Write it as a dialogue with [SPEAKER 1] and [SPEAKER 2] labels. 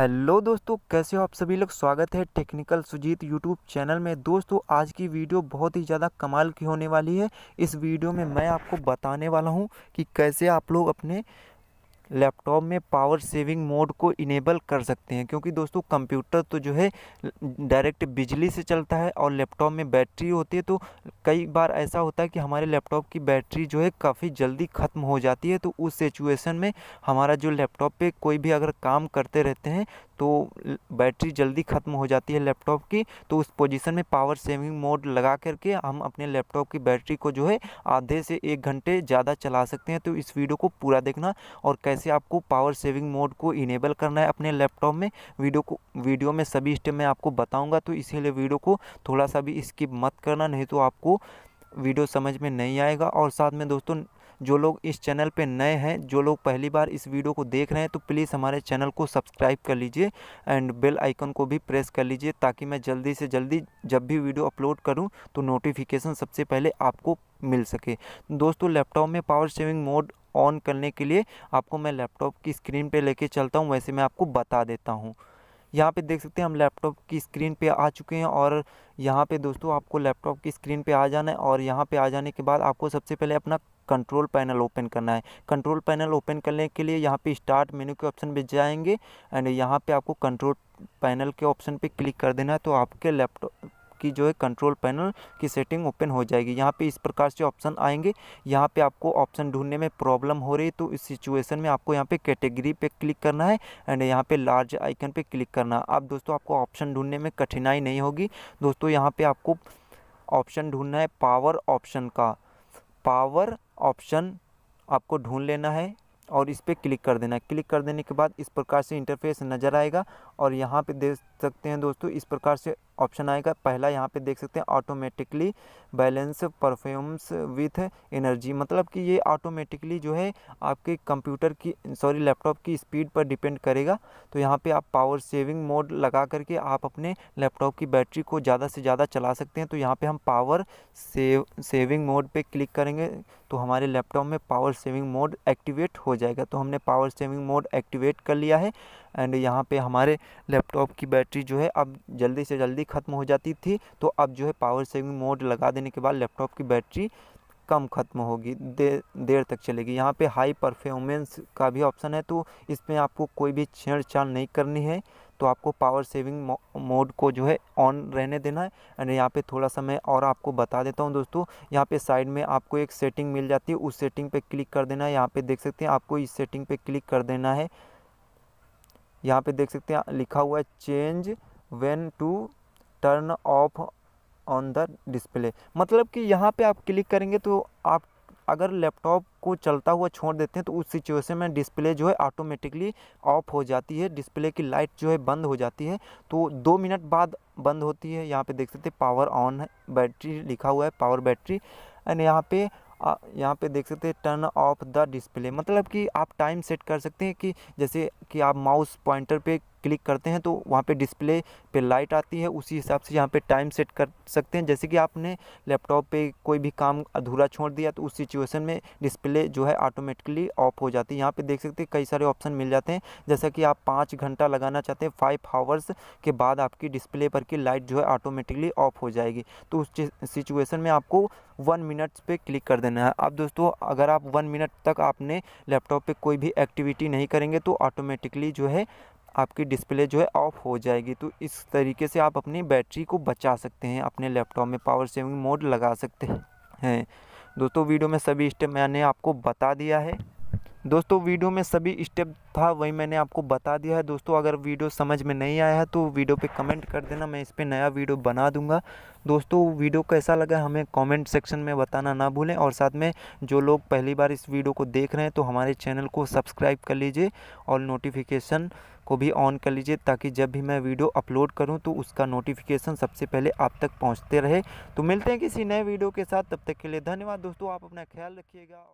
[SPEAKER 1] hello दोस्तों कैसे हो आप सभी लोग स्वागत है टेक्निकल सुजीत यूट्यूब चैनल में दोस्तों आज की वीडियो बहुत ही ज़्यादा कमाल की होने वाली है इस वीडियो में मैं आपको बताने वाला हूं कि कैसे आप लोग अपने लैपटॉप में पावर सेविंग मोड को इनेबल कर सकते हैं क्योंकि दोस्तों कंप्यूटर तो जो है डायरेक्ट बिजली से चलता है और लैपटॉप में बैटरी होती है तो कई बार ऐसा होता है कि हमारे लैपटॉप की बैटरी जो है काफ़ी जल्दी ख़त्म हो जाती है तो उस सिचुएशन में हमारा जो लैपटॉप पर कोई भी अगर काम करते रहते हैं तो बैटरी जल्दी ख़त्म हो जाती है लैपटॉप की तो उस पोजीशन में पावर सेविंग मोड लगा करके हम अपने लैपटॉप की बैटरी को जो है आधे से एक घंटे ज़्यादा चला सकते हैं तो इस वीडियो को पूरा देखना और कैसे कैसे आपको पावर सेविंग मोड को इनेबल करना है अपने लैपटॉप में वीडियो को वीडियो में सभी स्टेप मैं आपको बताऊँगा तो इसीलिए वीडियो को थोड़ा सा भी स्किप मत करना नहीं तो आपको वीडियो समझ में नहीं आएगा और साथ में दोस्तों जो लोग इस चैनल पे नए हैं जो लोग पहली बार इस वीडियो को देख रहे हैं तो प्लीज़ हमारे चैनल को सब्सक्राइब कर लीजिए एंड बेल आइकन को भी प्रेस कर लीजिए ताकि मैं जल्दी से जल्दी जब भी वीडियो अपलोड करूं तो नोटिफिकेशन सबसे पहले आपको मिल सके दोस्तों लैपटॉप में पावर सेविंग मोड ऑन करने के लिए आपको मैं लैपटॉप की स्क्रीन पे लेके चलता हूँ वैसे मैं आपको बता देता हूँ यहाँ पे देख सकते हैं हम लैपटॉप की स्क्रीन पे आ चुके हैं और यहाँ पे दोस्तों आपको लैपटॉप की स्क्रीन पे आ जाना है और यहाँ पे आ जाने के बाद आपको सबसे पहले अपना कंट्रोल पैनल ओपन करना है कंट्रोल पैनल ओपन करने के लिए यहाँ पे स्टार्ट मेन्यू के ऑप्शन पर जाएंगे एंड यहाँ पे आपको कंट्रोल पैनल के ऑप्शन पे क्लिक कर देना है तो आपके लैपटॉप आपकी जो है कंट्रोल पैनल की सेटिंग ओपन हो जाएगी यहाँ पे इस प्रकार से ऑप्शन आएंगे यहाँ पे आपको ऑप्शन ढूंढने में प्रॉब्लम हो रही तो इस सिचुएशन में आपको यहाँ पे कैटेगरी पे क्लिक करना है एंड यहाँ पे लार्ज आइकन पे क्लिक करना है अब दोस्तों आपको ऑप्शन ढूंढने में कठिनाई नहीं होगी दोस्तों यहाँ पर आपको ऑप्शन ढूंढना है पावर ऑप्शन का पावर ऑप्शन आपको ढूंढ लेना है और इस पर क्लिक कर देना है क्लिक कर देने के बाद इस प्रकार से इंटरफेस नज़र आएगा और यहाँ पे सकते हैं दोस्तों इस प्रकार से ऑप्शन आएगा पहला यहाँ पे देख सकते हैं automatically balance performance with energy मतलब कि ये ऑटोमेटिकली जो है आपके कंप्यूटर की सॉरी लैपटॉप की स्पीड पर डिपेंड करेगा तो यहाँ पे आप पावर सेविंग मोड लगा करके आप अपने लैपटॉप की बैटरी को ज़्यादा से ज़्यादा चला सकते हैं तो यहाँ पर हम पावर सेव सेविंग मोड पर क्लिक करेंगे तो हमारे लैपटॉप में पावर सेविंग मोड एक्टिवेट हो जाएगा तो हमने पावर सेविंग मोड एक्टिवेट कर लिया है एंड यहाँ पे हमारे लैपटॉप की बैटरी जो है अब जल्दी से जल्दी ख़त्म हो जाती थी तो अब जो है पावर सेविंग मोड लगा देने के बाद लैपटॉप की बैटरी कम ख़त्म होगी देर देर तक चलेगी यहाँ पे हाई परफॉर्मेंस का भी ऑप्शन है तो इसमें आपको कोई भी छेड़छाड़ नहीं करनी है तो आपको पावर सेविंग मोड को जो है ऑन रहने देना है एंड यहाँ पे थोड़ा सा मैं और आपको बता देता हूँ दोस्तों यहाँ पे साइड में आपको एक सेटिंग मिल जाती है उस सेटिंग पे क्लिक कर देना है यहाँ पे देख सकते हैं आपको इस सेटिंग पे क्लिक कर देना है यहाँ पे देख सकते हैं लिखा हुआ है change when to turn off on the display मतलब कि यहाँ पे आप क्लिक करेंगे तो आप अगर लैपटॉप को चलता हुआ छोड़ देते हैं तो उस सिचुएशन में डिस्प्ले जो है ऑटोमेटिकली ऑफ हो जाती है डिस्प्ले की लाइट जो है बंद हो जाती है तो दो मिनट बाद बंद होती है यहाँ पे देख सकते हैं पावर ऑन है बैटरी लिखा हुआ है पावर बैटरी एंड यहाँ पे यहाँ पे देख सकते हैं टर्न ऑफ द डिस्प्ले मतलब कि आप टाइम सेट कर सकते हैं कि जैसे कि आप माउस पॉइंटर पे क्लिक करते हैं तो वहाँ पे डिस्प्ले पे लाइट आती है उसी हिसाब से यहाँ पे टाइम सेट कर सकते हैं जैसे कि आपने लैपटॉप पे कोई भी काम अधूरा छोड़ दिया तो उस सिचुएशन में डिस्प्ले जो है ऑटोमेटिकली ऑफ हो जाती है यहाँ पर देख सकते हैं कई सारे ऑप्शन मिल जाते हैं जैसा कि आप पाँच घंटा लगाना चाहते हैं फाइव हावर्स के बाद आपकी डिस्प्ले पर की लाइट जो है ऑटोमेटिकली ऑफ हो जाएगी तो उस सिचुएसन में आपको वन मिनट्स पे क्लिक कर देना है अब दोस्तों अगर आप वन मिनट तक आपने लैपटॉप पे कोई भी एक्टिविटी नहीं करेंगे तो ऑटोमेटिकली जो है आपकी डिस्प्ले जो है ऑफ़ हो जाएगी तो इस तरीके से आप अपनी बैटरी को बचा सकते हैं अपने लैपटॉप में पावर सेविंग मोड लगा सकते हैं दोस्तों वीडियो में सभी स्टेप मैंने आपको बता दिया है दोस्तों वीडियो में सभी स्टेप था वही मैंने आपको बता दिया है दोस्तों अगर वीडियो समझ में नहीं आया है तो वीडियो पे कमेंट कर देना मैं इस पर नया वीडियो बना दूंगा दोस्तों वीडियो कैसा लगा हमें कमेंट सेक्शन में बताना ना भूलें और साथ में जो लोग पहली बार इस वीडियो को देख रहे हैं तो हमारे चैनल को सब्सक्राइब कर लीजिए और नोटिफिकेशन को भी ऑन कर लीजिए ताकि जब भी मैं वीडियो अपलोड करूँ तो उसका नोटिफिकेशन सबसे पहले आप तक पहुँचते रहे तो मिलते हैं किसी नए वीडियो के साथ तब तक के लिए धन्यवाद दोस्तों आप अपना ख्याल रखिएगा